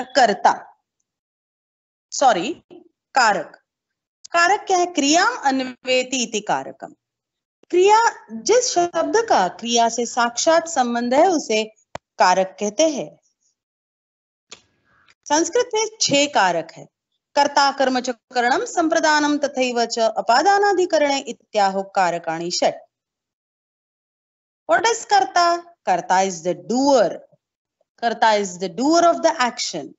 करता सॉरी कारक कारक क्या है क्रिया अन्वेती कारकम क्रिया जिस शब्द का क्रिया से साक्षात संबंध है उसे कारक कहते हैं संस्कृत में छह कारक है कर्ता कर्म च करणम संप्रदानम तथा च अपादानाधिकरण इत्याहो कारकाणी षट What is karta? Karta is the doer Karta is the doer of the action.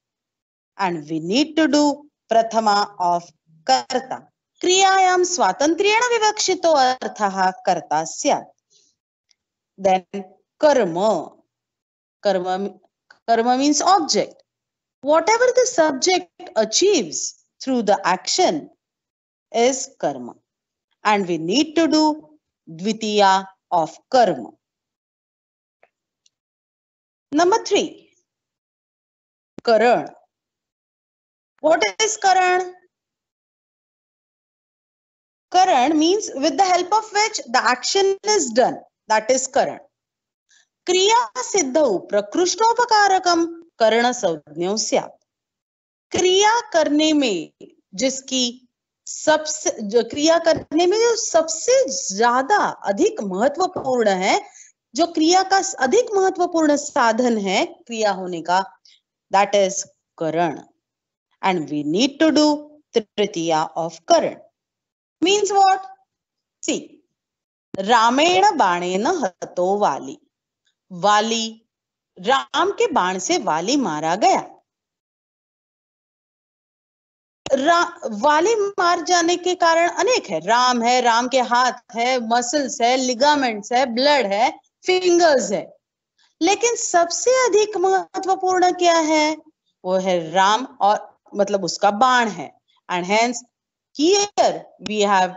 And we need to do Prathama of Karta. क्रियायां स्वातन्त्र्येण विवक्षितो अर्थः कर्ता स्यात् karma, karma, karma means object. Whatever the subject achieves through the action is karma and we need to do dvitiya of karma Number three, Karan. What is Karan? Karan means with the help of which the action is done. That is Karan. Kriya siddhau prakrushtopakarkam कर्ण संज्ञ स्यात क्रिया करने में जिसकी सबसे क्रिया करने में जो सबसे ज्यादा अधिक महत्वपूर्ण है जो क्रिया का अधिक महत्वपूर्ण साधन है क्रिया होने का दैट इज करण and we need to do तृतीया ऑफ करण मीन्स वॉट सी रामेण न हतो वाली वाली राम के बाण से वाली मारा गया रा, वाली मार जाने के कारण अनेक है राम है राम के हाथ है मसल्स है लिगामेंट्स है ब्लड है फिंगर्स है लेकिन सबसे अधिक महत्वपूर्ण क्या है वो है राम और मतलब उसका बाण है and hence here we have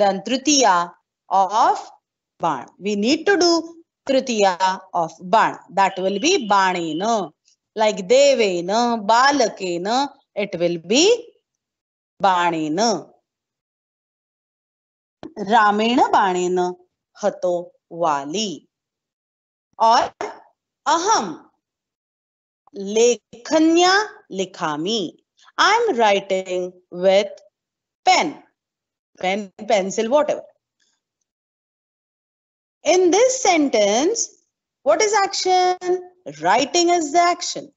done तृतीया ऑफ बाण वी नीड टू डू तृतीया ऑफ बाण दैट विल बी बाणेन लाइक देवेन बालकेन विल बी be बाणेन रामेण बाणेन हतो वाली Or ahem, lekhanya likhami i'm writing with pen pen pencil whatever in this sentence what is action writing is the action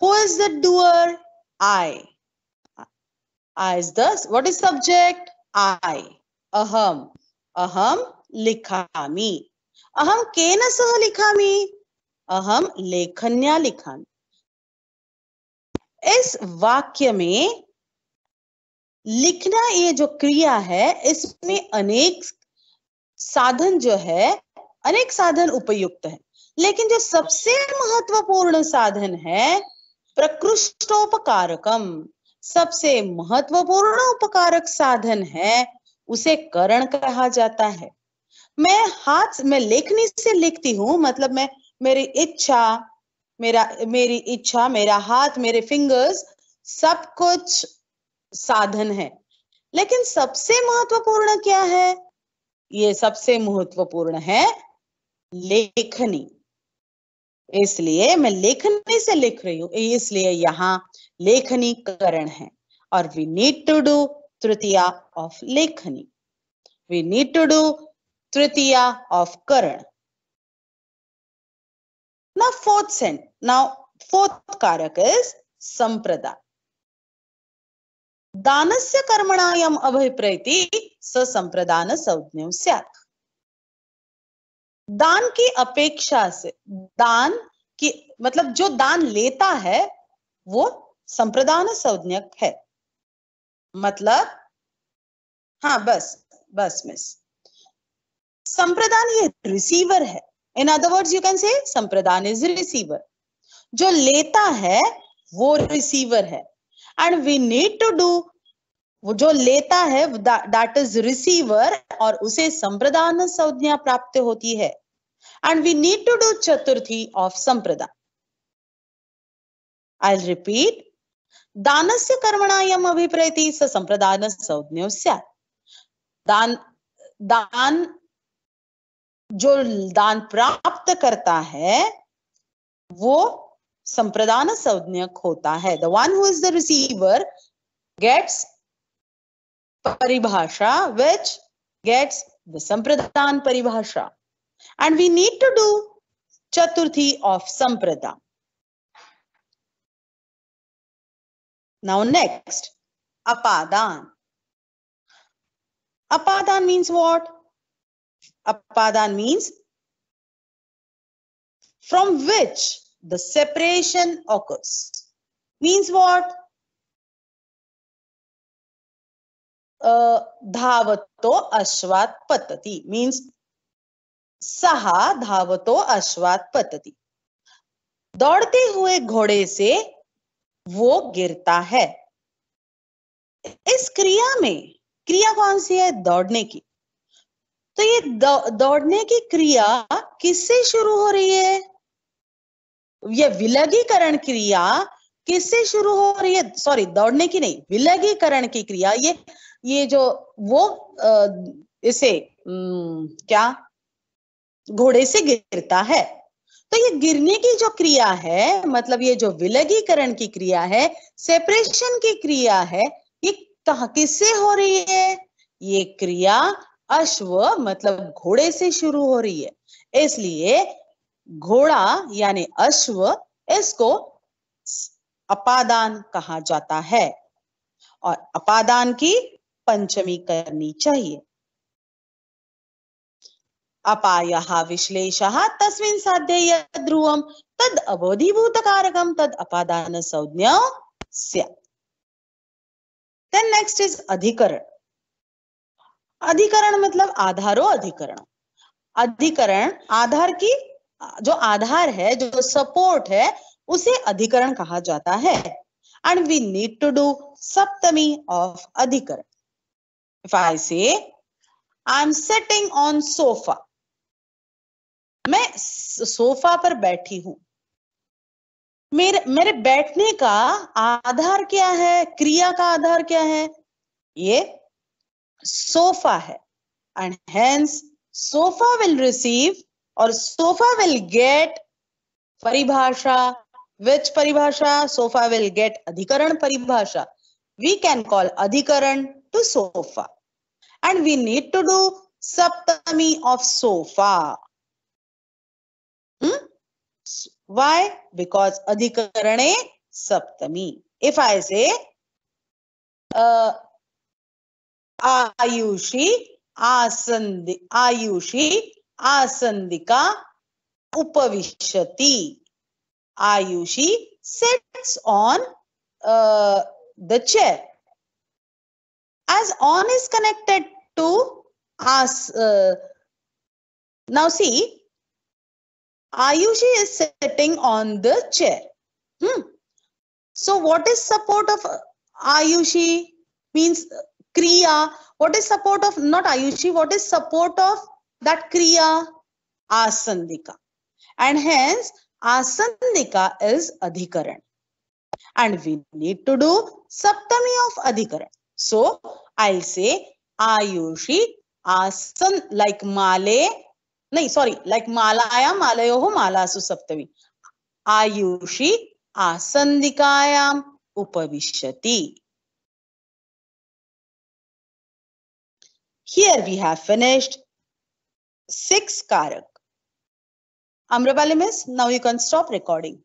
who is the doer i i is the what is subject i Ahem, ahem, likhami अहम केन सह लिखा अहम लेखन्या लिखा इस वाक्य में लिखना ये जो क्रिया है इसमें अनेक साधन जो है अनेक साधन उपयुक्त है लेकिन जो सबसे महत्वपूर्ण साधन है प्रकृष्टोपकारकम सबसे महत्वपूर्ण उपकारक साधन है उसे करण कहा जाता है मैं हाथ मैं लेखनी से लिखती हूँ मतलब मैं मेरी इच्छा मेरा मेरी इच्छा मेरा हाथ मेरे फिंगर्स सब कुछ साधन है लेकिन सबसे महत्वपूर्ण क्या है ये सबसे महत्वपूर्ण है लेखनी इसलिए मैं लेखनी से लिख रही हूँ इसलिए यहाँ लेखनी करण है और वी नीड टू डू तृतीया ऑफ लेखनी we need to do tritiya of karan now fourth sent now fourth karak is samprada दानस्य कर्मणायम अभिप्रैति स संप्रदान संज्ञ सैत दान की अपेक्षा से दान की मतलब जो दान लेता है वो संप्रदान संज्ञक है मतलब हाँ बस बस मिस संप्रदान ये रिसीवर है in other words you can say संप्रदान इज रिसीवर जो लेता है वो रिसीवर है and we need to do वो जो लेता है दैट इज रिसीवर और उसे संप्रदान संज्ञा प्राप्त होती है and we need to do चतुर्थी ऑफ संप्रदान आई रिपीट दानस्य कर्मणायम अभिप्रयति स संप्रदान संज्ञो दान दान जो दान प्राप्त करता है वो संप्रदान संज्ञक होता है the one who is the receiver gets परिभाषा विच गेट्स द संप्रदान परिभाषा and we need to do चतुर्थी ऑफ संप्रदा नाउ नेक्स्ट अपादान अपादान means what Apadan means from which the separation occurs. Means what? Uh, धावतो अश्वात पतति means सहा धावतो अश्वात पतति दौड़ते हुए घोड़े से वो गिरता है इस क्रिया में क्रिया कौन सी है दौड़ने की तो ये दौड़ने की क्रिया किससे शुरू हो रही है ये विलगीकरण क्रिया किससे शुरू हो रही है सॉरी दौड़ने की नहीं विलगीकरण की क्रिया ये ये जो वो इसे क्या घोड़े से गिरता है तो ये गिरने की जो क्रिया है मतलब ये जो विलगीकरण की क्रिया है सेपरेशन की क्रिया है ये कहा किससे हो रही है ये क्रिया अश्व मतलब घोड़े से शुरू हो रही है इसलिए घोड़ा यानी अश्व इसको अपादान कहा जाता है और अपादान की पंचमी करनी चाहिए अपाय विश्लेष तस्वीन साध्य ध्रुवम तद अबोधिभूत कारकम तद अपादान संज्ञा Then इज अधिकरण अधिकरण मतलब आधारो अधिकरण अधिकरण आधार की जो आधार है जो सपोर्ट है उसे अधिकरण कहा जाता है and we need to do सप्तमी ऑफ अधिकरण if I say I am sitting on sofa मैं सोफा पर बैठी हूं मेरे मेरे बैठने का आधार क्या है क्रिया का आधार क्या है ये sofa hai. And hence, sofa will receive or sofa will get paribhasha. Which paribhasha? Sofa will get adhikaran paribhasha. We can call adhikaran to sofa. And we need to do saptami of sofa. Hmm? Why? Because adhikarane saptami. If I say uh, Ayushi आसंदि आयुषी आसंदिका उपविशति आयुषी sits on uh, the chair as on is connected to as uh, now see ayushi is sitting on the chair hmm. so what is support of ayushi means Kriya. What is support of, not Ayushi, what is support of that Kriya? Asandika. And hence, Asandika is Adhikaran. And we need to do Saptami of Adhikaran. So, I'll say Ayushi, Asan, like Male, नहीं sorry like मालाया मालयो मालासु सप्तमी Ayushi आसंदिकायाम upavishati Here we have finished 6 Karak. Amravalimis, now you can stop recording.